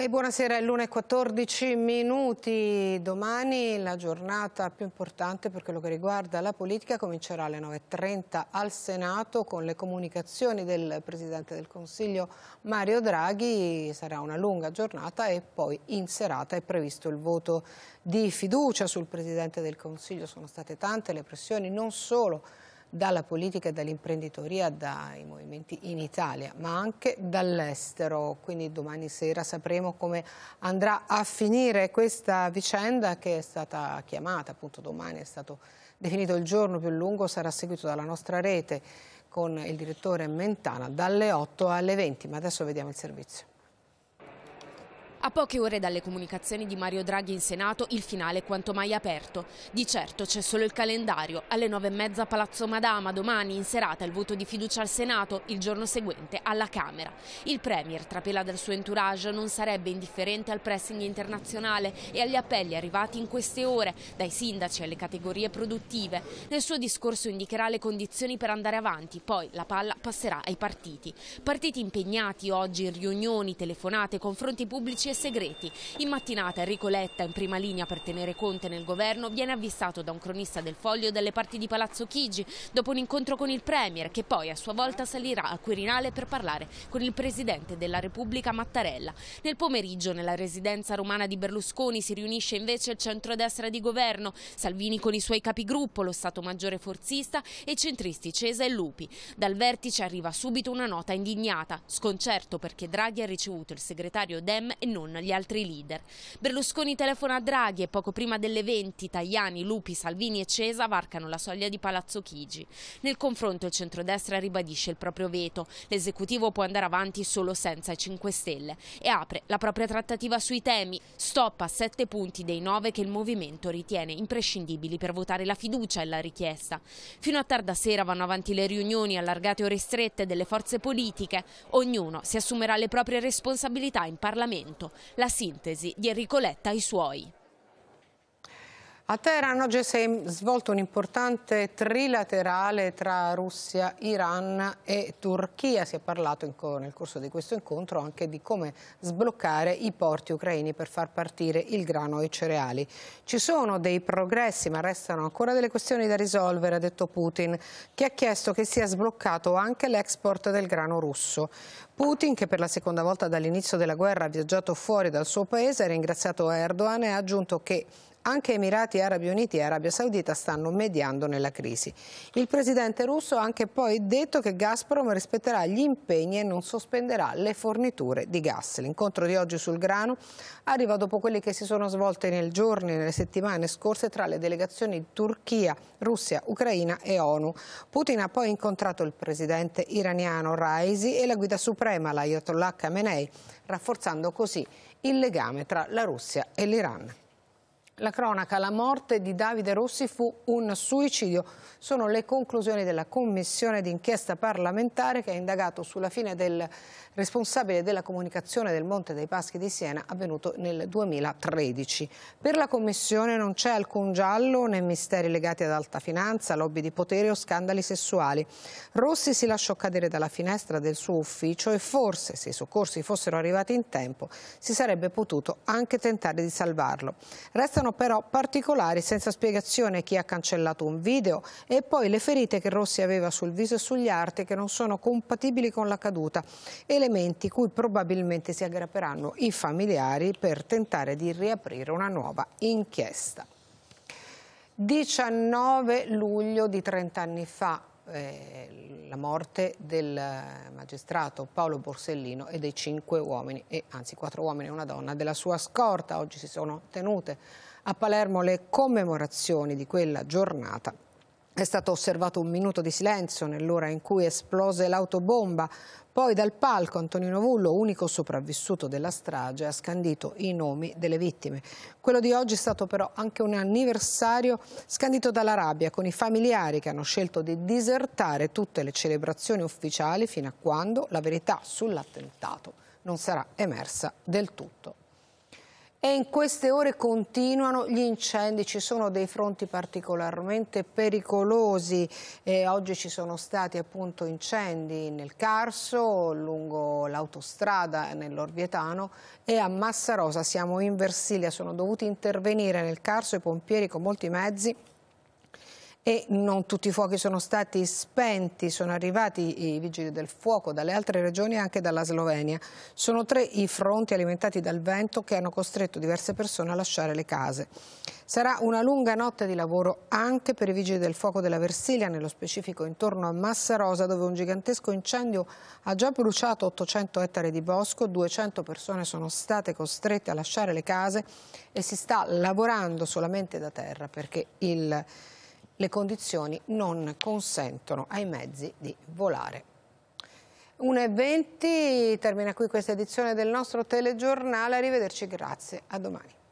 E buonasera, è l'1.14 minuti. Domani la giornata più importante per quello che riguarda la politica comincerà alle 9.30 al Senato con le comunicazioni del Presidente del Consiglio Mario Draghi. Sarà una lunga giornata e poi in serata è previsto il voto di fiducia sul Presidente del Consiglio. Sono state tante le pressioni, non solo dalla politica e dall'imprenditoria, dai movimenti in Italia, ma anche dall'estero. Quindi domani sera sapremo come andrà a finire questa vicenda che è stata chiamata, appunto domani è stato definito il giorno più lungo, sarà seguito dalla nostra rete con il direttore Mentana dalle 8 alle 20, ma adesso vediamo il servizio. A poche ore dalle comunicazioni di Mario Draghi in Senato, il finale è quanto mai aperto. Di certo c'è solo il calendario. Alle nove e mezza a Palazzo Madama, domani in serata il voto di fiducia al Senato, il giorno seguente alla Camera. Il Premier, trapela dal suo entourage, non sarebbe indifferente al pressing internazionale e agli appelli arrivati in queste ore, dai sindaci alle categorie produttive. Nel suo discorso indicherà le condizioni per andare avanti, poi la palla passerà ai partiti. Partiti impegnati oggi in riunioni, telefonate, confronti pubblici e segreti. In mattinata Enrico Letta, in prima linea per tenere Conte nel governo, viene avvistato da un cronista del Foglio dalle parti di Palazzo Chigi dopo un incontro con il Premier che poi a sua volta salirà al Quirinale per parlare con il Presidente della Repubblica Mattarella. Nel pomeriggio nella residenza romana di Berlusconi si riunisce invece il centrodestra di governo, Salvini con i suoi capigruppo, lo Stato Maggiore Forzista e i centristi Cesa e Lupi. Dal vertice arriva subito una nota indignata, sconcerto perché Draghi ha ricevuto il segretario Dem e non non gli altri leader. Berlusconi telefona a Draghi e poco prima delle 20 Tajani, Lupi, Salvini e Cesa varcano la soglia di Palazzo Chigi. Nel confronto il centrodestra ribadisce il proprio veto, l'esecutivo può andare avanti solo senza i 5 Stelle e apre la propria trattativa sui temi, stop a 7 punti dei 9 che il movimento ritiene imprescindibili per votare la fiducia e la richiesta. Fino a tarda sera vanno avanti le riunioni allargate o ristrette delle forze politiche, ognuno si assumerà le proprie responsabilità in Parlamento. La sintesi di Enrico Letta ai suoi. A Teheran oggi si è svolto un importante trilaterale tra Russia, Iran e Turchia. Si è parlato nel corso di questo incontro anche di come sbloccare i porti ucraini per far partire il grano e i cereali. Ci sono dei progressi ma restano ancora delle questioni da risolvere, ha detto Putin, che ha chiesto che sia sbloccato anche l'export del grano russo. Putin, che per la seconda volta dall'inizio della guerra ha viaggiato fuori dal suo paese, ha ringraziato Erdogan e ha aggiunto che anche Emirati Arabi Uniti e Arabia Saudita stanno mediando nella crisi. Il presidente russo ha anche poi detto che Gazprom rispetterà gli impegni e non sospenderà le forniture di gas. L'incontro di oggi sul grano arriva dopo quelli che si sono svolti nel giorno e nelle settimane scorse tra le delegazioni Turchia, Russia, Ucraina e ONU. Putin ha poi incontrato il presidente iraniano Raisi e la guida suprema, l'Ayatollah Khamenei, rafforzando così il legame tra la Russia e l'Iran. La cronaca, la morte di Davide Rossi fu un suicidio. Sono le conclusioni della commissione d'inchiesta parlamentare che ha indagato sulla fine del responsabile della comunicazione del Monte dei Paschi di Siena avvenuto nel 2013. Per la commissione non c'è alcun giallo né misteri legati ad alta finanza, lobby di potere o scandali sessuali. Rossi si lasciò cadere dalla finestra del suo ufficio e forse se i soccorsi fossero arrivati in tempo si sarebbe potuto anche tentare di salvarlo. Restano sono però particolari, senza spiegazione chi ha cancellato un video e poi le ferite che Rossi aveva sul viso e sugli arti che non sono compatibili con la caduta, elementi cui probabilmente si aggrapperanno i familiari per tentare di riaprire una nuova inchiesta. 19 luglio di 30 anni fa eh, la morte del eh, magistrato Paolo Borsellino e dei cinque uomini, e, anzi quattro uomini e una donna, della sua scorta. Oggi si sono tenute a Palermo le commemorazioni di quella giornata è stato osservato un minuto di silenzio nell'ora in cui esplose l'autobomba, poi dal palco Antonino Vullo, unico sopravvissuto della strage, ha scandito i nomi delle vittime. Quello di oggi è stato però anche un anniversario scandito dalla rabbia, con i familiari che hanno scelto di disertare tutte le celebrazioni ufficiali fino a quando la verità sull'attentato non sarà emersa del tutto. E in queste ore continuano gli incendi, ci sono dei fronti particolarmente pericolosi. Eh, oggi ci sono stati appunto incendi nel Carso, lungo l'autostrada nell'Orvietano e a Massarosa, siamo in Versilia, sono dovuti intervenire nel Carso i pompieri con molti mezzi e non tutti i fuochi sono stati spenti, sono arrivati i vigili del fuoco dalle altre regioni e anche dalla Slovenia. Sono tre i fronti alimentati dal vento che hanno costretto diverse persone a lasciare le case. Sarà una lunga notte di lavoro anche per i vigili del fuoco della Versilia, nello specifico intorno a Massarosa, dove un gigantesco incendio ha già bruciato 800 ettari di bosco, 200 persone sono state costrette a lasciare le case e si sta lavorando solamente da terra perché il le condizioni non consentono ai mezzi di volare. 1.20 termina qui questa edizione del nostro telegiornale, arrivederci, grazie, a domani.